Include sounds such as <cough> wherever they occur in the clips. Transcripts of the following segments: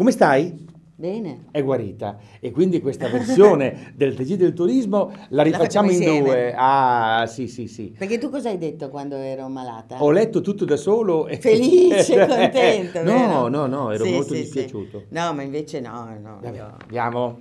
Come stai? Bene. È guarita. E quindi questa versione <laughs> del TG del turismo la rifacciamo la in due. Ah, sì, sì, sì. Perché tu cosa hai detto quando ero malata? Ho letto tutto da solo. E... Felice, <laughs> contento. no, vero? no, no, ero sì, molto sì, dispiaciuto. Sì. No, ma invece no, no. Vabbè, io... Andiamo.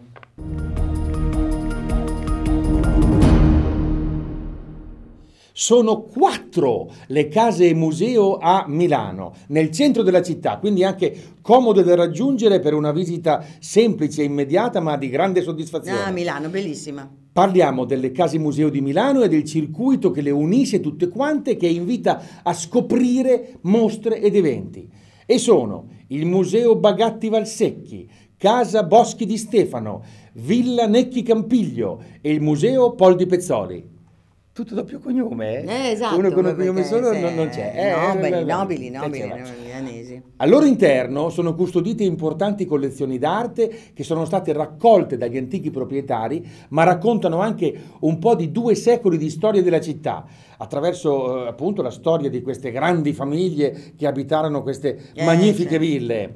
Sono quattro le case e museo a Milano, nel centro della città, quindi anche comode da raggiungere per una visita semplice, e immediata, ma di grande soddisfazione. Ah, Milano, bellissima. Parliamo delle case museo di Milano e del circuito che le unisce tutte quante, che invita a scoprire mostre ed eventi. E sono il Museo Bagatti Valsecchi, Casa Boschi di Stefano, Villa Necchi Campiglio e il Museo Pol di Pezzoli tutto doppio cognome. Eh, cioè, esatto. Uno con un cognome solo non, non c'è. Eh, eh, nobili, eh, nobili, nobili, nobili cioè, milanesi. Al loro interno sono custodite importanti collezioni d'arte che sono state raccolte dagli antichi proprietari, ma raccontano anche un po' di due secoli di storia della città, attraverso eh, appunto la storia di queste grandi famiglie che abitarono queste eh, magnifiche sì. ville.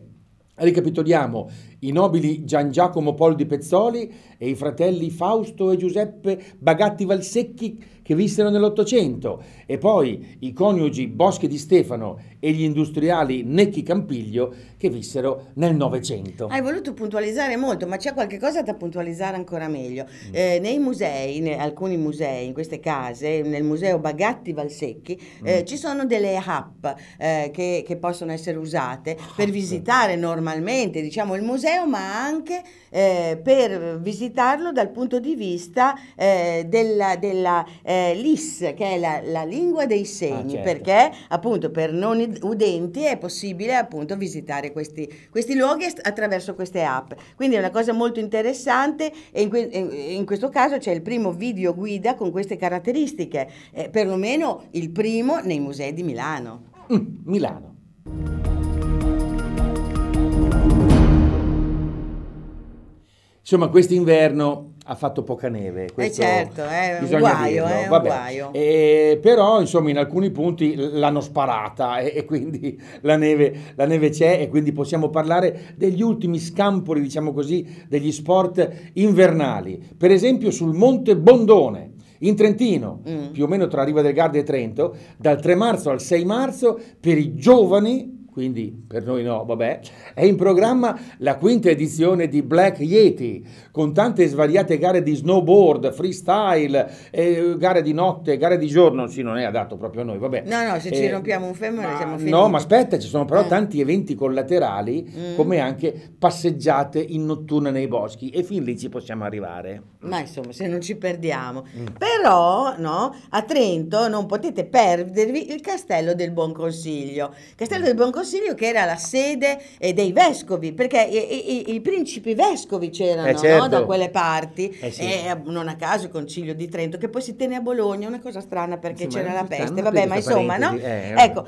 Ricapitoliamo, i nobili Gian Giacomo Poldi Pezzoli e i fratelli Fausto e Giuseppe Bagatti Valsecchi che vissero nell'Ottocento e poi i coniugi Boschi di Stefano e gli industriali Necchi Campiglio che vissero nel Novecento. Hai voluto puntualizzare molto, ma c'è qualche cosa da puntualizzare ancora meglio. Mm. Eh, nei musei, in alcuni musei, in queste case, nel museo Bagatti Valsecchi, eh, mm. ci sono delle app eh, che, che, possono essere usate per visitare normalmente diciamo il museo museo, ma anche eh, per visitarlo dal punto di vista eh, della, della eh, LIS, che è la, la lingua dei segni, ah, certo. perché appunto per non udenti è possibile appunto visitare questi, questi luoghi attraverso queste app. Quindi è una cosa molto interessante e in, que in questo caso c'è il primo video guida con queste caratteristiche, eh, perlomeno il primo nei musei di Milano. Mm, Milano. Insomma, quest'inverno ha fatto poca neve. Eh, questo certo, eh certo, è un guaio, è un guaio. E, eh, però, insomma, in alcuni punti l'hanno sparata e, eh, e quindi <laughs> la neve, la neve, c'è e quindi possiamo parlare degli ultimi scampoli, diciamo così, degli sport invernali. Per esempio sul Monte Bondone. In Trentino, mm. più o meno tra Riva del Garda e Trento, dal 3 marzo al 6 marzo, per i giovani quindi per noi no, vabbè, è in programma la quinta edizione di Black Yeti, con tante svariate gare di snowboard, freestyle, eh, gare di notte, gare di giorno, sì, non è adatto proprio a noi, vabbè. No, no, se eh, ci rompiamo un femore ma, siamo finiti. No, ma aspetta, ci sono però eh. tanti eventi collaterali, mm. come anche passeggiate in notturna nei boschi, e fin lì ci possiamo arrivare. Ma insomma, se non ci perdiamo. Mm. Però, no, a Trento non potete perdervi il Castello del Buon Consiglio. Castello mm. del Buon Consiglio Consiglio che era la sede eh, dei vescovi, perché i, i, i principi vescovi c'erano eh certo. no? da quelle parti, eh sì. e eh, non a caso il Concilio di Trento, che poi si tenne a Bologna, una cosa strana perché insomma, c'era eh, la peste, vabbè, ma insomma, no? Eh, ecco,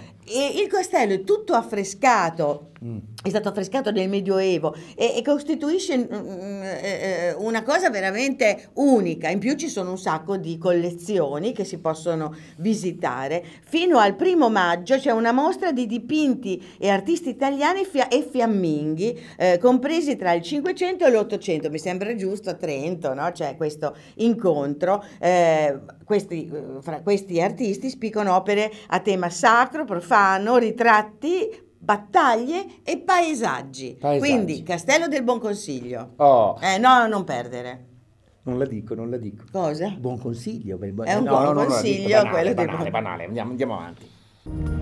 il castello è tutto affrescato mm. è stato affrescato nel Medioevo e, e costituisce mm, mm eh, eh, una cosa veramente unica. In più ci sono un sacco di collezioni che si possono visitare. Fino al primo maggio c'è una mostra di dipinti e artisti italiani fia- e fiamminghi, eh, compresi tra il 500 e l'800, mi sembra giusto, a Trento, no? c'è questo incontro. Eh, questi, eh, fra questi artisti spiccano opere a tema sacro, profano, ritratti, battaglie e paesaggi. paesaggi. Quindi Castello del Buon Consiglio. Oh. Eh, no, non perdere. Non la dico, non la dico. Cosa? Buon consiglio. Per il buon... È un no, buon no, consiglio no, dico, banale, quello banale, banale, banale, andiamo, andiamo avanti.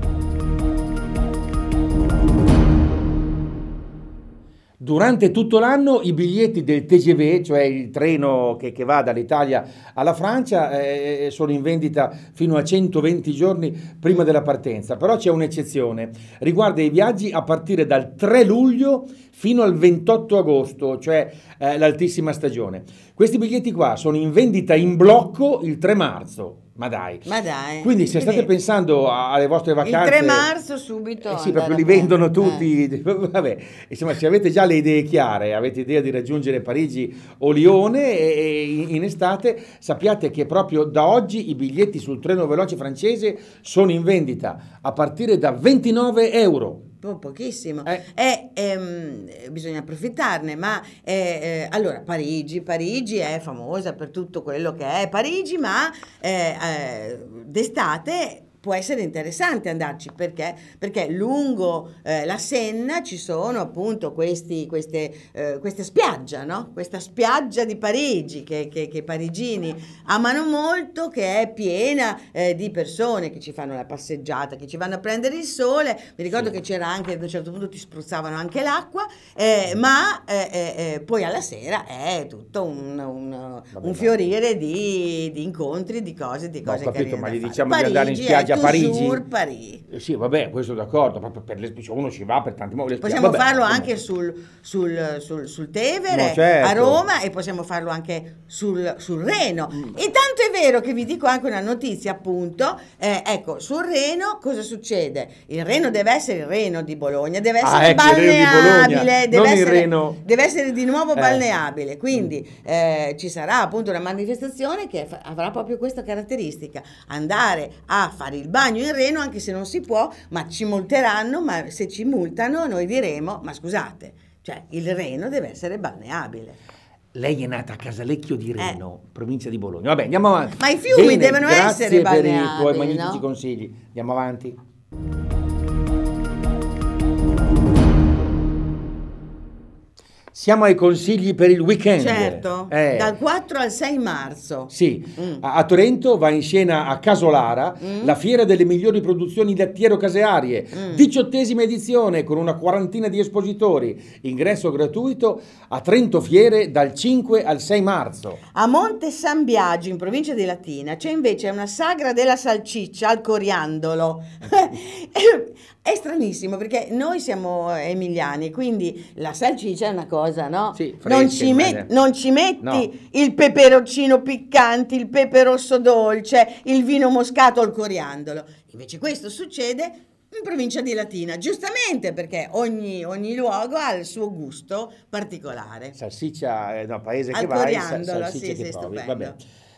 Durante tutto l'anno i biglietti del TGV, cioè il treno che, che va dall'Italia alla Francia, eh, sono in vendita fino a 120 giorni prima della partenza. Però c'è un'eccezione, riguarda i viaggi a partire dal 3 luglio fino al 28 agosto, cioè eh, l'altissima stagione. Questi biglietti qua sono in vendita in blocco il 3 marzo. Ma dai. Ma dai. Quindi se state pensando alle vostre vacanze... Il 3 marzo subito. Eh sì, proprio li vendono tutti. Eh. <laughs> Vabbè, insomma, se avete già le idee chiare, avete idea di raggiungere Parigi o Lione e, in estate, sappiate che proprio da oggi i biglietti sul treno veloce francese sono in vendita a partire da 29 euro po- pochissimo. Eh. E, ehm, bisogna approfittarne, ma eh, eh, allora Parigi, Parigi è famosa per tutto quello che è Parigi, ma eh, eh, d'estate può essere interessante andarci perché, perché lungo eh, la Senna ci sono appunto questi, queste, eh, queste spiaggia, no? questa spiaggia di Parigi che, che, che, i parigini amano molto, che è piena eh, di persone che ci fanno la passeggiata, che ci vanno a prendere il sole. Mi ricordo sì. che c'era anche, ad un certo punto ti spruzzavano anche l'acqua, eh, ma eh, eh, poi alla sera è tutto un, un, un fiorire di, di, incontri, di cose, di cose no, ho capito, ma gli diciamo Parigi di andare in spiaggia a Parigi. Parigi. Eh, sì, vabbè, questo d'accordo, proprio per le, diciamo, uno ci va per tanti modi. Possiamo vabbè, farlo come... anche sul, sul, sul, sul Tevere, no, certo. a Roma e possiamo farlo anche sul, Reno. Mm. Intanto è vero che vi dico anche una notizia, appunto, eh, ecco, sul Reno cosa succede? Il Reno deve essere il Reno di Bologna, deve ah, essere ah, ecco, balneabile, Bologna, deve, essere, deve essere, di nuovo eh. balneabile, quindi mm. Eh, ci sarà appunto una manifestazione che avrà proprio questa caratteristica, andare a fare i il bagno in Reno anche se non si può, ma ci multeranno, ma se ci multano noi diremo, ma scusate, cioè il Reno deve essere balneabile. Lei è nata a Casalecchio di eh. Reno, eh. provincia di Bologna. Vabbè, andiamo avanti. Ma i fiumi Bene, devono essere balneabili. Grazie per i tuoi magnifici consigli. Andiamo avanti. Siamo ai consigli per il weekend. Certo, eh. dal 4 al 6 marzo. Sì, mm. a, a, Torento va in scena a Casolara mm. la fiera delle migliori produzioni lattiero-casearie, mm. diciottesima edizione con una quarantina di espositori, ingresso gratuito a Trento Fiere dal 5 al 6 marzo. A Monte San Biagio, in provincia di Latina, c'è invece una sagra della salciccia al coriandolo. <laughs> è stranissimo perché noi siamo emiliani, quindi la salciccia è una cosa cosa, no? Sì, fresche, non, ci met- non, ci metti no. il peperoncino piccante, il pepe rosso dolce, il vino moscato o il coriandolo. Invece questo succede in provincia di Latina, giustamente perché ogni, ogni luogo ha il suo gusto particolare. Salsiccia, eh, no, paese Al che vai, sal- salsiccia sì, che sì, provi, va bene.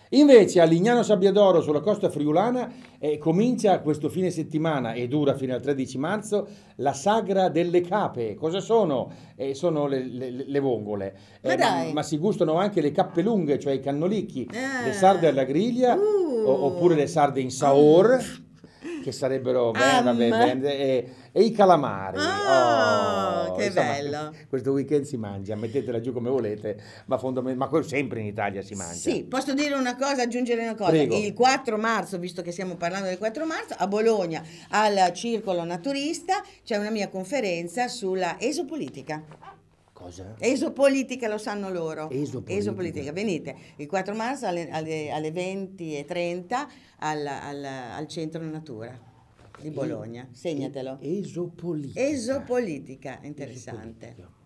Invece a Lignano Sabbiadoro sulla costa friulana eh, comincia questo fine settimana e dura fino al 13 marzo la sagra delle cape. Cosa sono? Eh, sono le, le, le vongole. Eh, ma, ma, si gustano anche le cappe lunghe, cioè i cannolicchi, le ah. sarde alla griglia uh. o, oppure le sarde in saor, um. che sarebbero... Beh, um. vabbè, beh, eh, e i calamari. Ah, oh, che bello! <laughs> Questo weekend si mangia, mettetela giù come volete, ma, ma sempre in Italia si mangia. Sì, posso dire una cosa, aggiungere una cosa. Prego. Il 4 marzo, visto che stiamo parlando del 4 marzo, a Bologna, al Circolo Naturista, c'è una mia conferenza sulla esopolitica. Cosa? Esopolitica, lo sanno loro. Esopolitica. Esopolitica. Venite il 4 marzo alle, alle, alle 20.30 al, al, al Centro Natura. Di Bologna, segnatelo. Esopolitica. Esopolitica, interessante. Esopolitica.